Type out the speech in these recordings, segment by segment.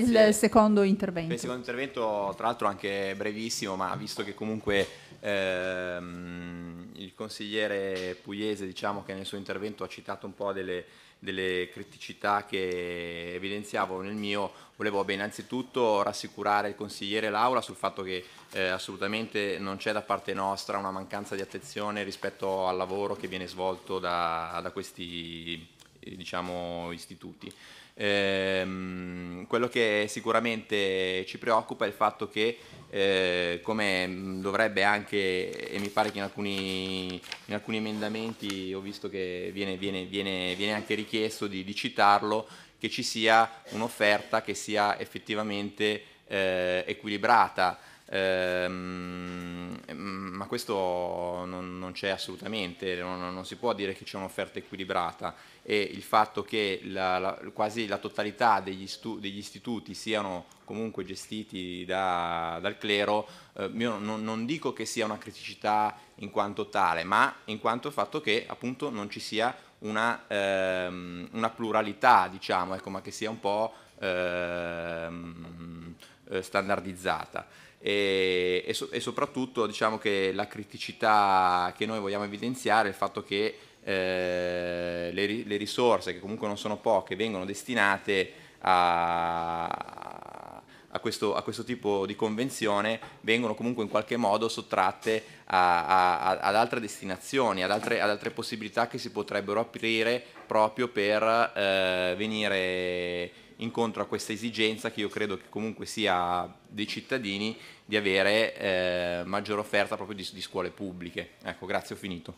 per il secondo intervento. Per il secondo intervento, tra l'altro anche brevissimo, ma visto che comunque ehm, il consigliere Pugliese diciamo che nel suo intervento ha citato un po' delle, delle criticità che evidenziavo nel mio, volevo beh, innanzitutto rassicurare il consigliere Laura sul fatto che eh, assolutamente non c'è da parte nostra una mancanza di attenzione rispetto al lavoro che viene svolto da, da questi diciamo, istituti. Ehm, quello che sicuramente ci preoccupa è il fatto che, eh, come mm, dovrebbe anche, e mi pare che in alcuni, in alcuni emendamenti ho visto che viene, viene, viene, viene anche richiesto di, di, citarlo, che ci sia un'offerta che sia effettivamente eh, equilibrata. Ehm, ma questo non, non c'è assolutamente, non, non, si può dire che c'è un'offerta equilibrata e il fatto che la, la, quasi la totalità degli, stu, degli, istituti siano comunque gestiti da, dal clero, eh, io non, non, dico che sia una criticità in quanto tale, ma in quanto il fatto che appunto non ci sia una, ehm, una pluralità, diciamo, ecco, ma che sia un po'... Ehm, eh, standardizzata. E, e, so, e, soprattutto diciamo che la criticità che noi vogliamo evidenziare è il fatto che eh, le, le, risorse, che comunque non sono poche, vengono destinate a, a, questo, a, questo, tipo di convenzione, vengono comunque in qualche modo sottratte a, ad altre destinazioni, ad altre, ad altre, possibilità che si potrebbero aprire proprio per eh, venire incontro a questa esigenza che io credo che comunque sia dei cittadini di avere eh, maggiore offerta proprio di, di scuole pubbliche. Ecco, grazie, ho finito.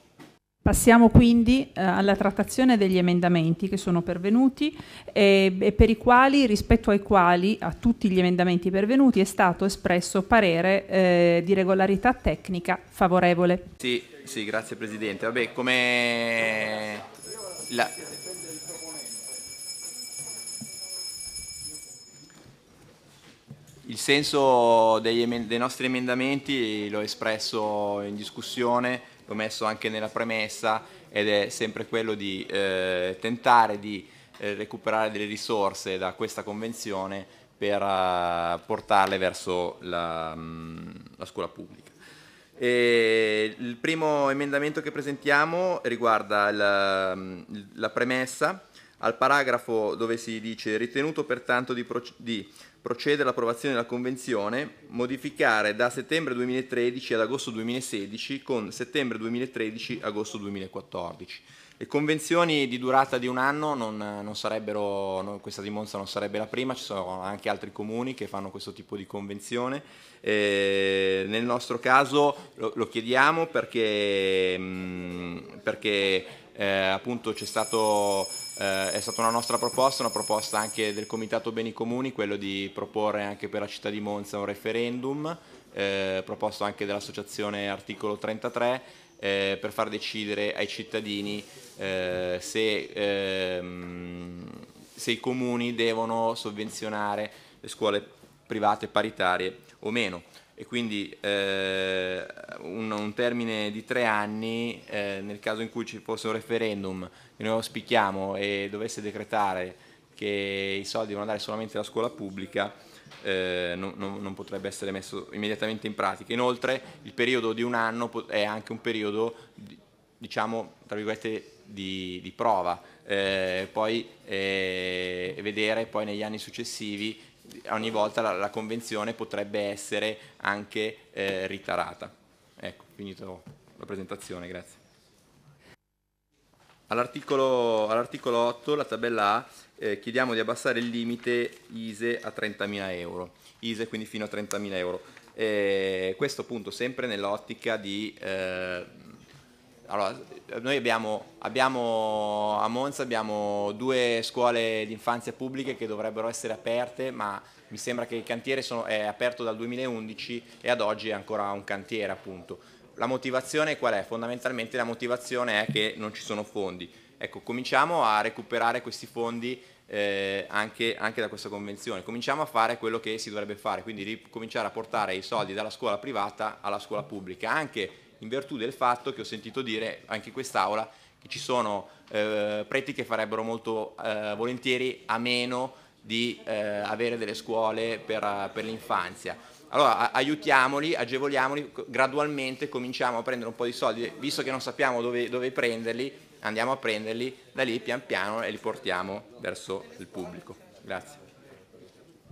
Passiamo quindi eh, alla trattazione degli emendamenti che sono pervenuti e, e, per i quali, rispetto ai quali, a tutti gli emendamenti pervenuti, è stato espresso parere eh, di regolarità tecnica favorevole. Sì, sì grazie Presidente. Vabbè, come... La... Il senso dei nostri emendamenti l'ho espresso in discussione, l'ho messo anche nella premessa ed è sempre quello di eh, tentare di eh, recuperare delle risorse da questa convenzione per eh, portarle verso la, mh, mm, la scuola pubblica. E il primo emendamento che presentiamo riguarda la, mm, la premessa al paragrafo dove si dice ritenuto pertanto di, di procede all'approvazione della Convenzione, modificare da settembre 2013 ad agosto 2016 con settembre 2013-agosto 2014. Le convenzioni di durata di un anno non, non sarebbero, no, questa di Monza non sarebbe la prima, ci sono anche altri comuni che fanno questo tipo di convenzione. Eh, nel nostro caso lo, lo chiediamo perché, mh, mm, perché eh, appunto c'è stato eh, è stata una nostra proposta, una proposta anche del Comitato Beni Comuni, quello di proporre anche per la città di Monza un referendum, eh, proposto anche dall'associazione Articolo 33, eh, per far decidere ai cittadini eh, se, ehm, se i comuni devono sovvenzionare le scuole private paritarie o meno e quindi eh, un, un, termine di tre anni eh, nel caso in cui ci fosse un referendum che noi auspichiamo e dovesse decretare che i soldi devono andare solamente alla scuola pubblica eh, non, non, non, potrebbe essere messo immediatamente in pratica. Inoltre il periodo di un anno è anche un periodo di, diciamo tra virgolette di, di prova, eh, poi eh, vedere poi negli anni successivi ogni volta la, la convenzione potrebbe essere anche eh, ritarata. Ecco, finito la presentazione, grazie. All'articolo, all 8, la tabella A, eh, chiediamo di abbassare il limite ISE a 30.000 euro. ISE quindi fino a 30.000 euro. Eh, questo appunto sempre nell'ottica di eh, allora, noi abbiamo, abbiamo, a Monza abbiamo due scuole di infanzia pubbliche che dovrebbero essere aperte, ma mi sembra che il cantiere sono, è aperto dal 2011 e ad oggi è ancora un cantiere appunto. La motivazione qual è? Fondamentalmente la motivazione è che non ci sono fondi. Ecco, cominciamo a recuperare questi fondi eh, anche, anche, da questa convenzione. Cominciamo a fare quello che si dovrebbe fare, quindi cominciare a portare i soldi dalla scuola privata alla scuola pubblica, anche in virtù del fatto che ho sentito dire anche in quest'aula che ci sono eh, preti che farebbero molto eh, volentieri a meno di eh, avere delle scuole per, per l'infanzia. Allora aiutiamoli, agevoliamoli, gradualmente cominciamo a prendere un po' di soldi, visto che non sappiamo dove, dove prenderli, andiamo a prenderli da lì pian piano e li portiamo verso il pubblico. Grazie.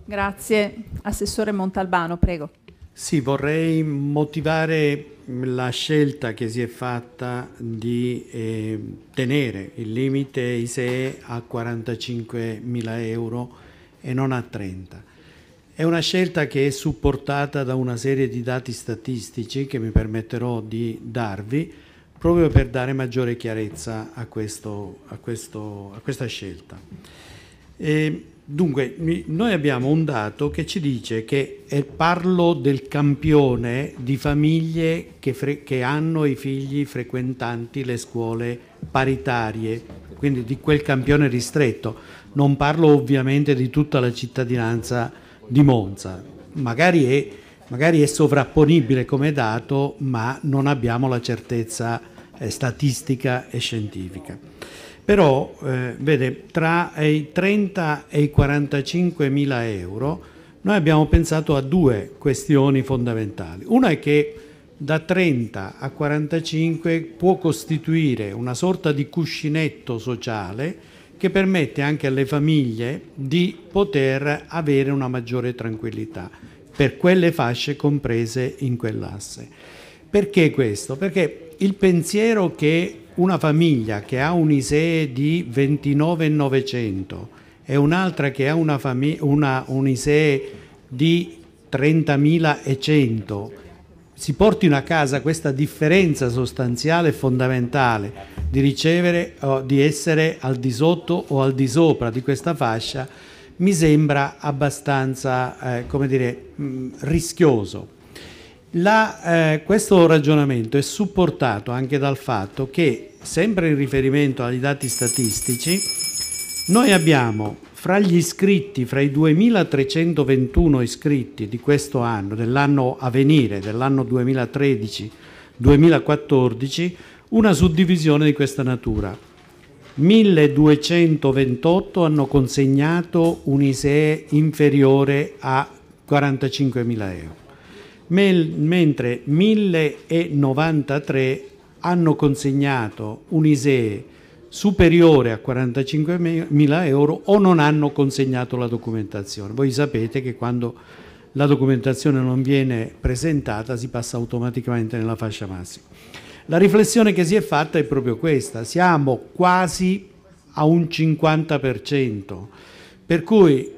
Grazie. Assessore Montalbano, prego. Sì, vorrei motivare la scelta che si è fatta di eh, tenere il limite ISEE a 45.000 euro e non a 30. È una scelta che è supportata da una serie di dati statistici che mi permetterò di darvi proprio per dare maggiore chiarezza a, questo, a, questo, a questa scelta. E Dunque, noi abbiamo un dato che ci dice che eh, parlo del campione di famiglie che, che, hanno i figli frequentanti le scuole paritarie, quindi di quel campione ristretto. Non parlo ovviamente di tutta la cittadinanza di Monza, magari è, magari è sovrapponibile come dato, ma non abbiamo la certezza eh, statistica e scientifica. Però, eh, vede, tra i 30 e i 45 mila euro noi abbiamo pensato a due questioni fondamentali. Una è che da 30 a 45 può costituire una sorta di cuscinetto sociale che permette anche alle famiglie di poter avere una maggiore tranquillità per quelle fasce comprese in quell'asse. Perché questo? Perché il pensiero che una famiglia che ha un ISEE di 29,900 e un'altra che ha una una, un ISEE di 30.100 si portino a casa questa differenza sostanziale e fondamentale di ricevere o di essere al di sotto o al di sopra di questa fascia mi sembra abbastanza eh, dire, mh, mm, rischioso. La, eh, questo ragionamento è supportato anche dal fatto che, sempre in riferimento ai dati statistici, noi abbiamo fra gli iscritti, fra i 2321 iscritti di questo anno, dell'anno a venire, dell'anno 2013-2014, una suddivisione di questa natura. 1228 hanno consegnato un ISEE inferiore a 45.000 euro mentre 1093 hanno consegnato un ISEE superiore a 45.000 euro o non hanno consegnato la documentazione. Voi sapete che quando la documentazione non viene presentata si passa automaticamente nella fascia massima. La riflessione che si è fatta è proprio questa, siamo quasi a un 50%, per cui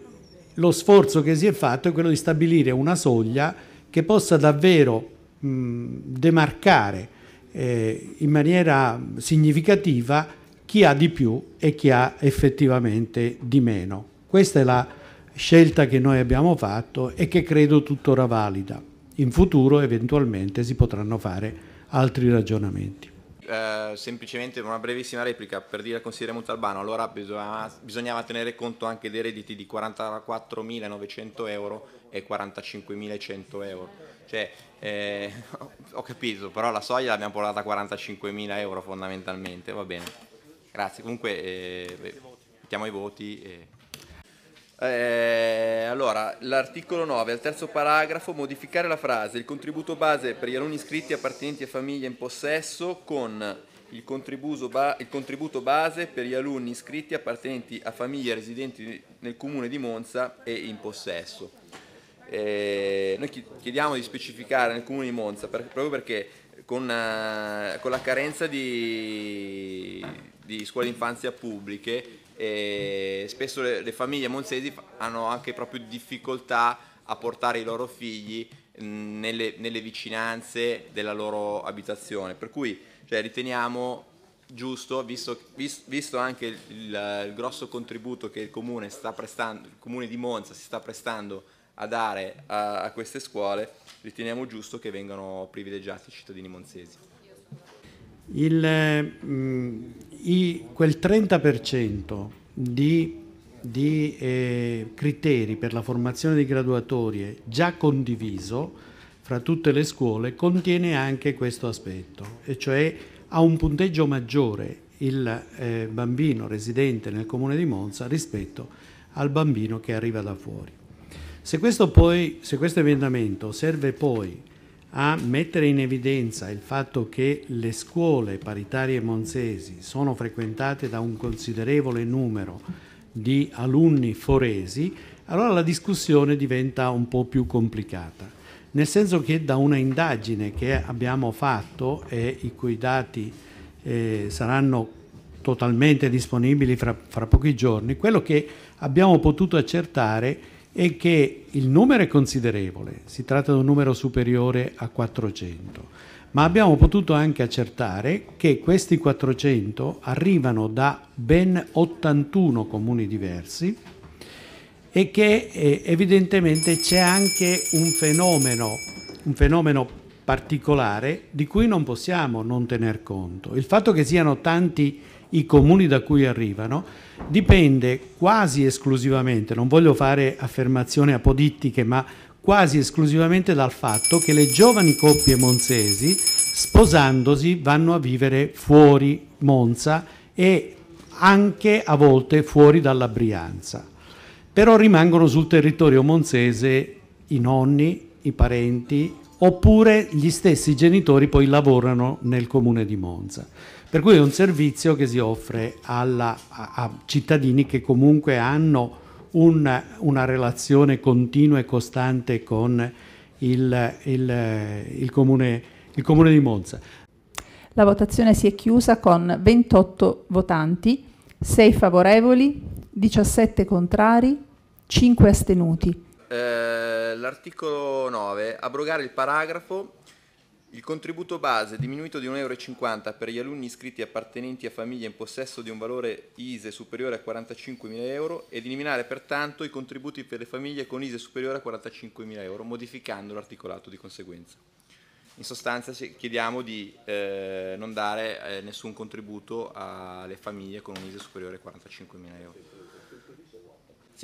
lo sforzo che si è fatto è quello di stabilire una soglia che possa davvero mh, demarcare eh, in maniera significativa chi ha di più e chi ha effettivamente di meno. Questa è la scelta che noi abbiamo fatto e che credo tuttora valida. In futuro eventualmente si potranno fare altri ragionamenti. Eh, semplicemente una brevissima replica per dire al consigliere Montalbano allora bisognava, bisognava tenere conto anche dei redditi di 44.900 euro e 45.100 euro cioè, eh, ho capito però la soglia l'abbiamo portata a 45.000 euro fondamentalmente va bene grazie comunque eh, mettiamo i voti eh, allora, l'articolo 9, al terzo paragrafo, modificare la frase il contributo base per gli alunni iscritti appartenenti a famiglie in possesso con il, ba- il contributo base per gli alunni iscritti appartenenti a famiglie residenti nel comune di Monza e in possesso. Eh, noi chiediamo di specificare nel comune di Monza per, proprio perché con, uh, con, la carenza di, di scuole d'infanzia pubbliche e spesso le, le famiglie monzesi hanno anche proprio difficoltà a portare i loro figli mm, nelle, nelle vicinanze della loro abitazione, per cui cioè, riteniamo giusto, visto, visto anche il, il, grosso contributo che il comune, sta prestando, il comune, di Monza si sta prestando a dare a, a queste scuole, riteniamo giusto che vengano privilegiati i cittadini monzesi. Il, mm, i, quel 30% di, di eh, criteri per la formazione di graduatorie già condiviso fra tutte le scuole contiene anche questo aspetto, e cioè ha un punteggio maggiore il eh, bambino residente nel comune di Monza rispetto al bambino che arriva da fuori. Se questo, poi, se questo emendamento serve poi a mettere in evidenza il fatto che le scuole paritarie monzesi sono frequentate da un considerevole numero di alunni foresi, allora la discussione diventa un po' più complicata. Nel senso che da una indagine che abbiamo fatto e i cui dati eh, saranno totalmente disponibili fra, fra pochi giorni, quello che abbiamo potuto accertare è è che il numero è considerevole, si tratta di un numero superiore a 400, ma abbiamo potuto anche accertare che questi 400 arrivano da ben 81 comuni diversi e che eh, evidentemente c'è anche un fenomeno, un fenomeno particolare di cui non possiamo non tener conto. Il fatto che siano tanti i comuni da cui arrivano, dipende quasi esclusivamente, non voglio fare affermazioni apodittiche, ma quasi esclusivamente dal fatto che le giovani coppie monzesi, sposandosi, vanno a vivere fuori Monza e anche a volte fuori dalla Brianza. Però rimangono sul territorio monzese i nonni, i parenti, oppure gli stessi genitori poi lavorano nel comune di Monza. Per cui è un servizio che si offre alla, a, a, cittadini che comunque hanno un, una relazione continua e costante con il, il, il, comune, il comune di Monza. La votazione si è chiusa con 28 votanti, 6 favorevoli, 17 contrari, 5 astenuti. Eh, l'articolo 9, abrogare il paragrafo il contributo base diminuito di 1,50 euro per gli alunni iscritti appartenenti a famiglie in possesso di un valore ISE superiore a 45.000 euro ed eliminare pertanto i contributi per le famiglie con ISE superiore a 45.000 euro, modificando l'articolato di conseguenza. In sostanza chiediamo di eh, non dare eh, nessun contributo alle famiglie con un ISE superiore a 45.000 euro.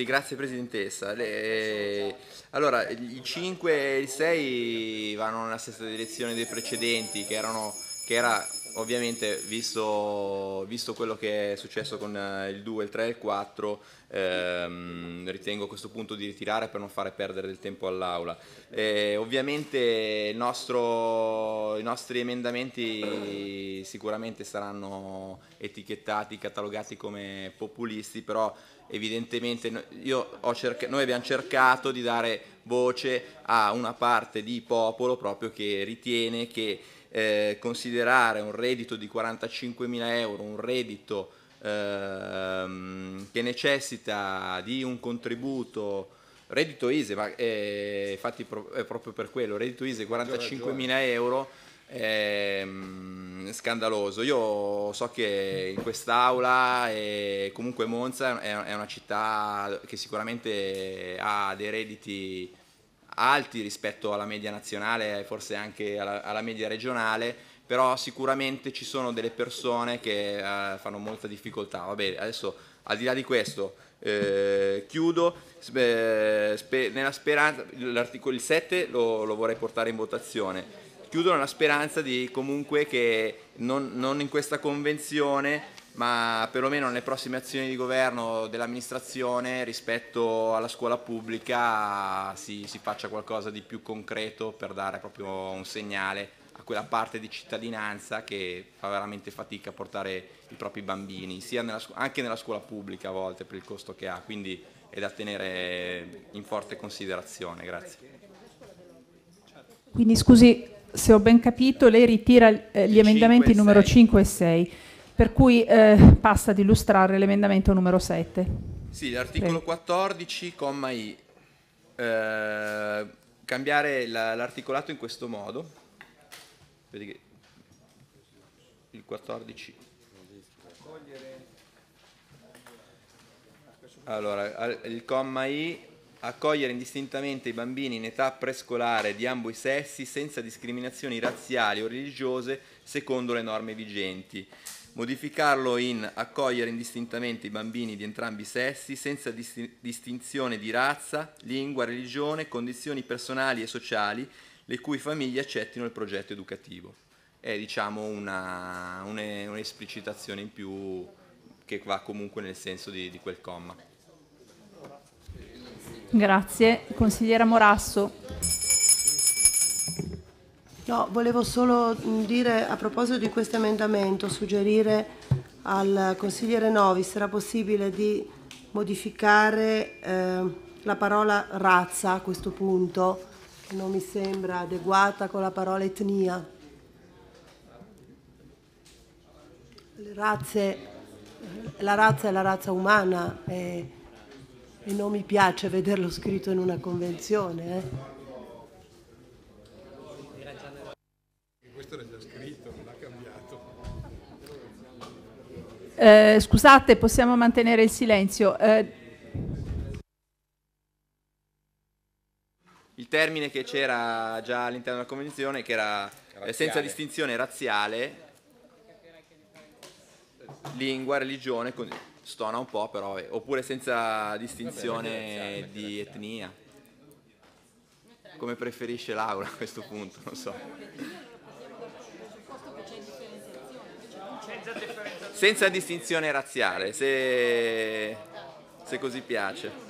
Sì, grazie Presidentessa. Le... Allora, il 5 e il 6 vanno nella stessa direzione dei precedenti, che, erano, che era ovviamente visto, visto, quello che è successo con eh, il 2, il 3 e il 4 ehm, ritengo a questo punto di ritirare per non fare perdere del tempo all'aula eh, ovviamente nostro, i nostri emendamenti sicuramente saranno etichettati, catalogati come populisti però evidentemente noi abbiamo cercato di dare voce a una parte di popolo proprio che ritiene che eh, considerare un reddito di 45.000 euro un reddito ehm, che necessita di un contributo reddito ISE, ma eh, infatti è proprio per quello, reddito ISE 45.000 euro è ehm, scandaloso. Io so che in quest'aula e comunque Monza è una città che sicuramente ha dei redditi alti rispetto alla media nazionale e forse anche alla, alla, media regionale, però sicuramente ci sono delle persone che eh, fanno molta difficoltà. Va bene, adesso al di là di questo, eh, chiudo eh, nella speranza, l'articolo 7 lo, lo vorrei portare in votazione. Chiudo nella speranza di comunque che non, non in questa convenzione ma perlomeno nelle prossime azioni di governo dell'amministrazione rispetto alla scuola pubblica si, si, faccia qualcosa di più concreto per dare proprio un segnale a quella parte di cittadinanza che fa veramente fatica a portare i propri bambini, nella, anche nella scuola pubblica a volte per il costo che ha, quindi è da tenere in forte considerazione. Grazie. Quindi scusi se ho ben capito, lei ritira eh, gli emendamenti 5 numero 5 e 6 per cui eh, passa ad illustrare l'emendamento numero 7. Sì, l'articolo 14, comma I. Eh, cambiare l'articolato in questo modo. Vedi che il 14. Allora, il comma I accogliere indistintamente i bambini in età prescolare di ambo i sessi senza discriminazioni razziali o religiose secondo le norme vigenti modificarlo in accogliere indistintamente i bambini di entrambi i sessi senza distinzione di razza, lingua, religione, condizioni personali e sociali le cui famiglie accettino il progetto educativo. È diciamo una, un'esplicitazione in più che va comunque nel senso di, di quel comma. Grazie. Consigliera Morasso. No, volevo solo mm, dire a proposito di questo emendamento, suggerire al consigliere Novi se era possibile di modificare eh, la parola razza a questo punto, che non mi sembra adeguata con la parola etnia. Razze, la razza è la razza umana e, e non mi piace vederlo scritto in una convenzione. Eh. questo era già scritto, non ha cambiato. Eh, scusate, possiamo mantenere il silenzio. Eh... Il termine che c'era già all'interno della convenzione, che era eh, razziale. senza distinzione razziale, lingua, religione, stona un po' però, eh. oppure senza distinzione di etnia come preferisce Laura a questo punto, non so. senza distinzione razziale, se, se così piace.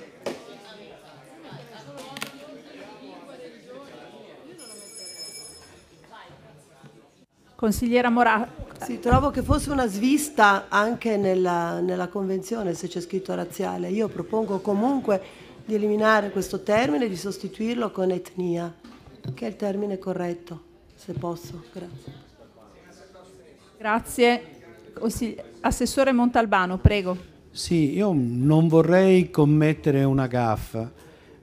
Consigliera Morato. Sì, trovo che fosse una svista anche nella, nella convenzione se c'è scritto razziale. Io propongo comunque di eliminare questo termine e di sostituirlo con etnia, che è il termine corretto, se posso. Grazie. Grazie. Assessore Montalbano, prego. Sì, io non vorrei commettere una gaffa,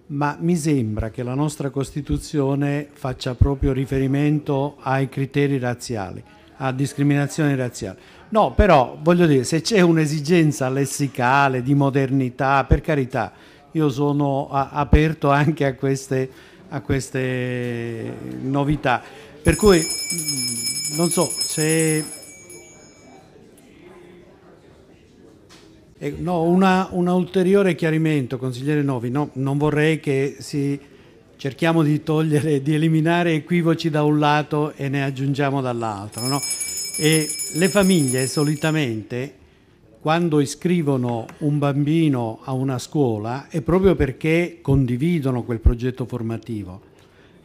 ma mi sembra che la nostra Costituzione faccia proprio riferimento ai criteri razziali, a discriminazione razziale. No, però voglio dire, se c'è un'esigenza lessicale, di modernità, per carità, io sono aperto anche a queste, a queste novità. Per cui, mm, non so, se Eh, no, un ulteriore chiarimento, consigliere Novi. No, non vorrei che si cerchiamo di togliere, di eliminare equivoci da un lato e ne aggiungiamo dall'altro. No? le famiglie solitamente quando iscrivono un bambino a una scuola è proprio perché condividono quel progetto formativo.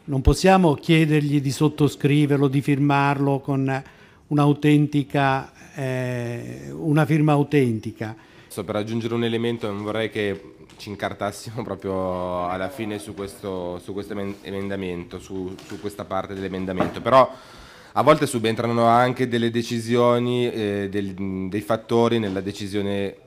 Non possiamo chiedergli di sottoscriverlo, di firmarlo con un'autentica, eh, una firma autentica So, per aggiungere un elemento non vorrei che ci incartassimo proprio alla fine su questo, su questo emendamento, su, su, questa parte dell'emendamento, però a volte subentrano anche delle decisioni, eh, del, dei fattori nella decisione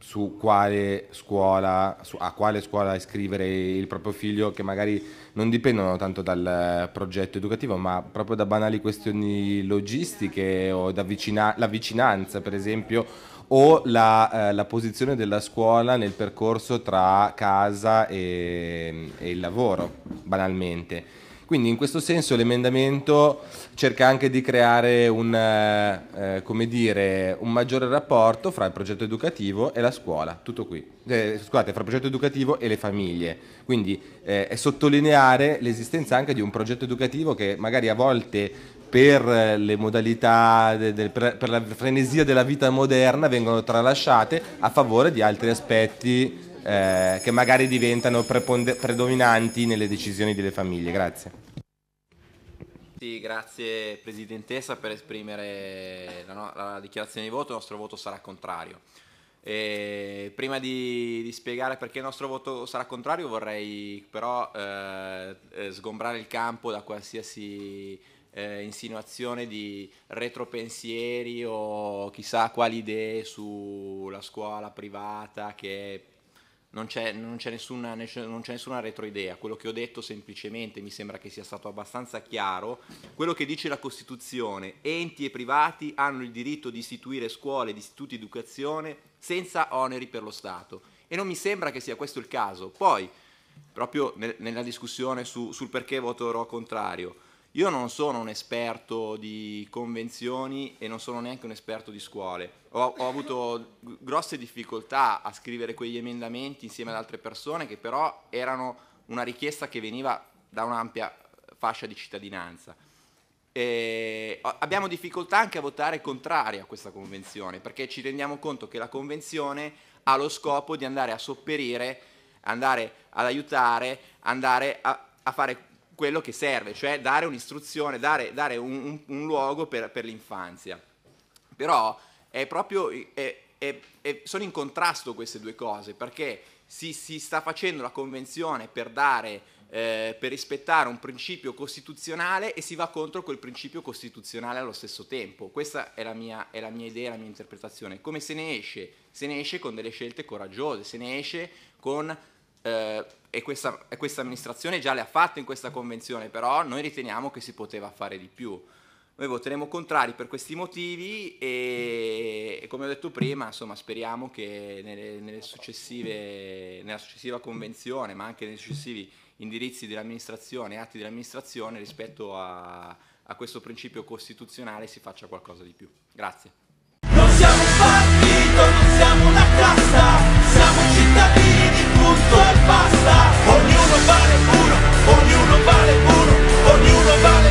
su quale scuola, su, a quale scuola iscrivere il proprio figlio, che magari non dipendono tanto dal progetto educativo, ma proprio da banali questioni logistiche o da vicina, la vicinanza, per esempio o la, eh, la, posizione della scuola nel percorso tra casa e, e il lavoro, banalmente. Quindi in questo senso l'emendamento cerca anche di creare un, eh, eh dire, un, maggiore rapporto fra il progetto educativo e la scuola, tutto qui. Eh, scusate, fra il progetto educativo e le famiglie. Quindi eh, è sottolineare l'esistenza anche di un progetto educativo che magari a volte per eh, le modalità, per, la frenesia della vita moderna vengono tralasciate a favore di altri aspetti eh, che magari diventano predominanti nelle decisioni delle famiglie. Grazie. Sì, grazie Presidentessa per esprimere la, no- la, dichiarazione di voto, il nostro voto sarà contrario. E prima di, di, spiegare perché il nostro voto sarà contrario vorrei però eh, eh sgombrare il campo da qualsiasi eh, insinuazione di retropensieri o chissà quali idee sulla scuola privata che non c'è, non, c'è nessuna, non c'è, nessuna, retroidea, quello che ho detto semplicemente mi sembra che sia stato abbastanza chiaro, quello che dice la Costituzione, enti e privati hanno il diritto di istituire scuole ed istituti di educazione senza oneri per lo Stato e non mi sembra che sia questo il caso. Poi, proprio nel, nella discussione su, sul perché voterò contrario, io non sono un esperto di convenzioni e non sono neanche un esperto di scuole. Ho, ho avuto grosse difficoltà a scrivere quegli emendamenti insieme ad altre persone che però erano una richiesta che veniva da un'ampia fascia di cittadinanza. E abbiamo difficoltà anche a votare contrari a questa convenzione perché ci rendiamo conto che la convenzione ha lo scopo di andare a sopperire, andare ad aiutare, andare a, a fare quello che serve, cioè dare un'istruzione, dare, dare un, un, un, luogo per, per, l'infanzia. Però è proprio, è, è, è, sono in contrasto queste due cose, perché si, si sta facendo la convenzione per, dare, eh, per rispettare un principio costituzionale e si va contro quel principio costituzionale allo stesso tempo. Questa è la mia, la mia idea, la mia interpretazione. Come se ne esce? Se ne esce con delle scelte coraggiose, se ne esce con eh, e questa, questa amministrazione già le ha fatte in questa convenzione, però noi riteniamo che si poteva fare di più. Noi voteremo contrari per questi motivi e, e come ho detto prima, insomma, speriamo che nelle, nelle nella successiva convenzione, ma anche nei successivi indirizzi dell'amministrazione e atti dell'amministrazione rispetto a, a, questo principio costituzionale si faccia qualcosa di più. Grazie. Non siamo un partito, non siamo una cassa, siamo cittadini, punto vale uno, ognuno vale uno, ognuno vale uno.